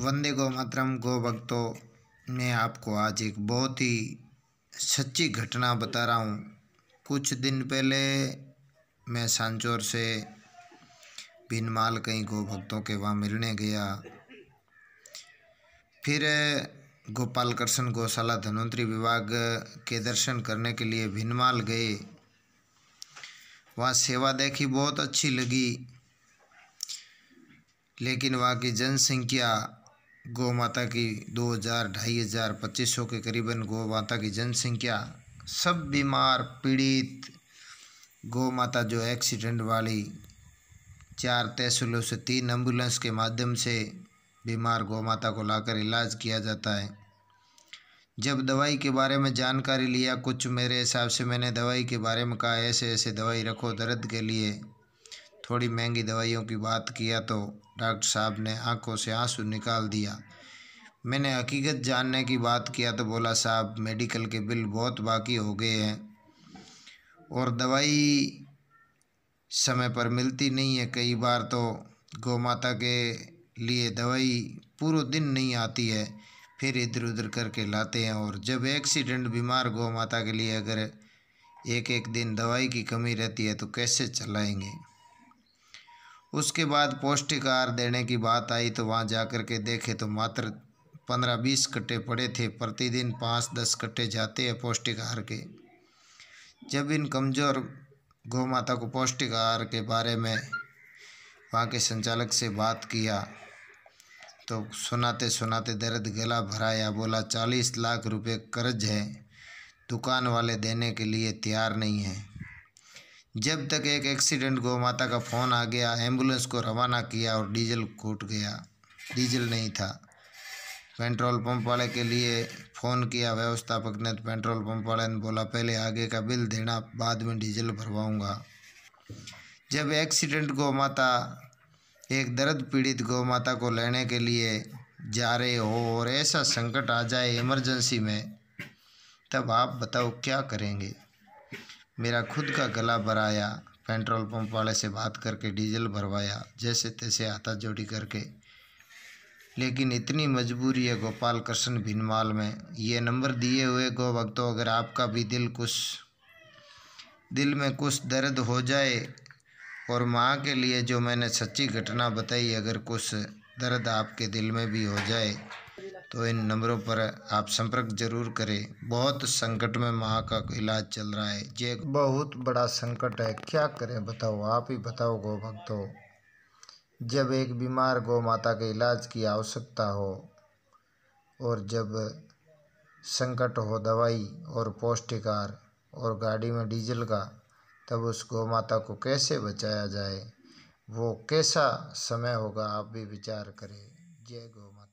वंदे गोमातरम मातरम भक्तों मैं आपको आज एक बहुत ही सच्ची घटना बता रहा हूँ कुछ दिन पहले मैं सांचौर से भिनमाल कहीं गोभक्तों भक्तों के वहाँ मिलने गया फिर गोपाल कृष्ण गौशाला धनवंतरी विभाग के दर्शन करने के लिए भिनमाल गए वहाँ सेवा देखी बहुत अच्छी लगी लेकिन वहाँ की जनसंख्या गौ माता की दो हज़ार ढाई हज़ार पच्चीस सौ के करीबन गौ माता की जनसंख्या सब बीमार पीड़ित गौ माता जो एक्सीडेंट वाली चार तहसीलों से तीन एम्बुलेंस के माध्यम से बीमार गौ माता को लाकर इलाज किया जाता है जब दवाई के बारे में जानकारी लिया कुछ मेरे हिसाब से मैंने दवाई के बारे में कहा ऐसे ऐसे दवाई रखो दर्द के लिए थोड़ी महंगी दवाइयों की बात किया तो डॉक्टर साहब ने आंखों से आंसू निकाल दिया मैंने हकीकत जानने की बात किया तो बोला साहब मेडिकल के बिल बहुत बाकी हो गए हैं और दवाई समय पर मिलती नहीं है कई बार तो गौ माता के लिए दवाई पूरा दिन नहीं आती है फिर इधर उधर करके लाते हैं और जब एक्सीडेंट बीमार गौ माता के लिए अगर एक एक दिन दवाई की कमी रहती है तो कैसे चलाएंगे उसके बाद पौष्टिक आहार देने की बात आई तो वहाँ जा कर के देखे तो मात्र पंद्रह बीस कट्टे पड़े थे प्रतिदिन पाँच दस कट्टे जाते हैं पौष्टिक आहार के जब इन कमज़ोर गौ माता को पौष्टिक आहार के बारे में वहाँ के संचालक से बात किया तो सुनाते सुनाते दर्द गला भराया बोला चालीस लाख रुपए कर्ज है दुकान वाले देने के लिए तैयार नहीं हैं जब तक एक एक्सीडेंट गौ माता का फ़ोन आ गया एम्बुलेंस को रवाना किया और डीजल कूट गया डीजल नहीं था पेट्रोल पंप वाले के लिए फ़ोन किया व्यवस्थापक ने तो पेट्रोल पंप वाले ने बोला पहले आगे का बिल देना बाद में डीजल भरवाऊँगा जब एक्सीडेंट गौ माता एक दर्द पीड़ित गौ माता को लेने के लिए जा रहे हो और ऐसा संकट आ जाए इमरजेंसी में तब आप बताओ क्या करेंगे मेरा खुद का गला भराया पेट्रोल पंप वाले से बात करके डीजल भरवाया जैसे तैसे आता जोड़ी करके लेकिन इतनी मजबूरी है गोपाल कृष्ण भिनमाल में ये नंबर दिए हुए गो भक्तों अगर आपका भी दिल कुछ दिल में कुछ दर्द हो जाए और माँ के लिए जो मैंने सच्ची घटना बताई अगर कुछ दर्द आपके दिल में भी हो जाए तो इन नंबरों पर आप संपर्क जरूर करें बहुत संकट में माँ का इलाज चल रहा है ये बहुत बड़ा संकट है क्या करें बताओ आप ही बताओ गौ भक्तों जब एक बीमार गौ माता के इलाज की आवश्यकता हो और जब संकट हो दवाई और पौष्टिकार और गाड़ी में डीजल का तब उस गौ माता को कैसे बचाया जाए वो कैसा समय होगा आप भी विचार करें जय गौ माता